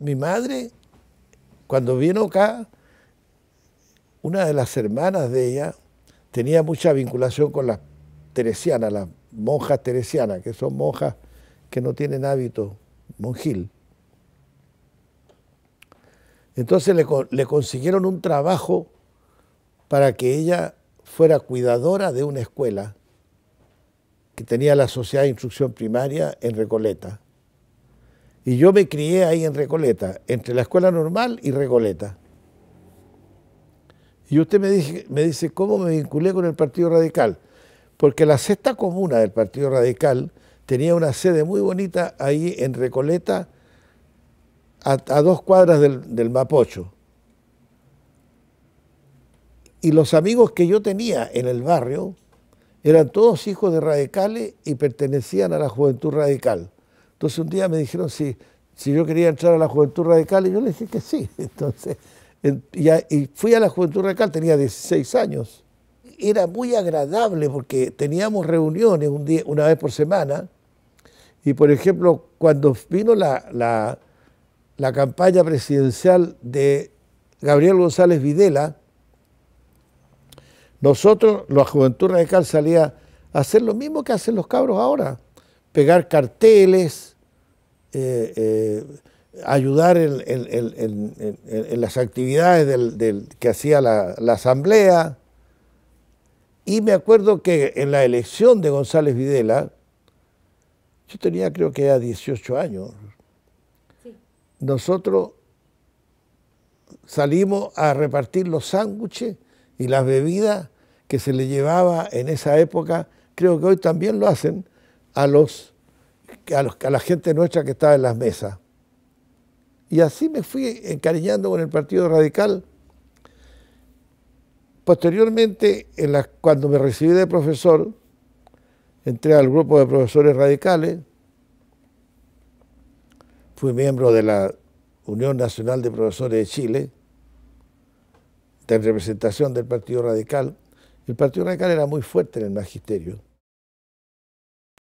Mi madre, cuando vino acá, una de las hermanas de ella tenía mucha vinculación con las teresianas, las monjas teresianas, que son monjas que no tienen hábito monjil. Entonces le, le, consiguieron un trabajo para que ella fuera cuidadora de una escuela que tenía la Sociedad de Instrucción Primaria en Recoleta. Y yo me crié ahí en Recoleta, entre la escuela normal y Recoleta. Y usted me dice, cómo me vinculé con el Partido Radical. Porque la sexta comuna del Partido Radical tenía una sede muy bonita ahí en Recoleta, a, dos cuadras del Mapocho. Y los amigos que yo tenía en el barrio eran todos hijos de radicales y pertenecían a la juventud radical. Entonces un día me dijeron si, si yo quería entrar a la Juventud Radical y yo le dije que sí. Entonces, y, fui a la Juventud Radical, tenía 16 años. Era muy agradable porque teníamos reuniones un día, una vez por semana. Y por ejemplo, cuando vino la, la campaña presidencial de Gabriel González Videla, nosotros, la Juventud Radical, salía a hacer lo mismo que hacen los cabros ahora, pegar carteles, eh, eh, ayudar en, las actividades que hacía la, asamblea. Y me acuerdo que en la elección de González Videla, yo tenía creo que ya 18 años, nosotros salimos a repartir los sándwiches y las bebidas que se le llevaba en esa época, creo que hoy también lo hacen, a los a, la gente nuestra que estaba en las mesas. Y así me fui encariñando con el Partido Radical. Posteriormente, cuando me recibí de profesor, entré al grupo de profesores radicales, fui miembro de la Unión Nacional de Profesores de Chile, de representación del Partido Radical. El Partido Radical era muy fuerte en el magisterio.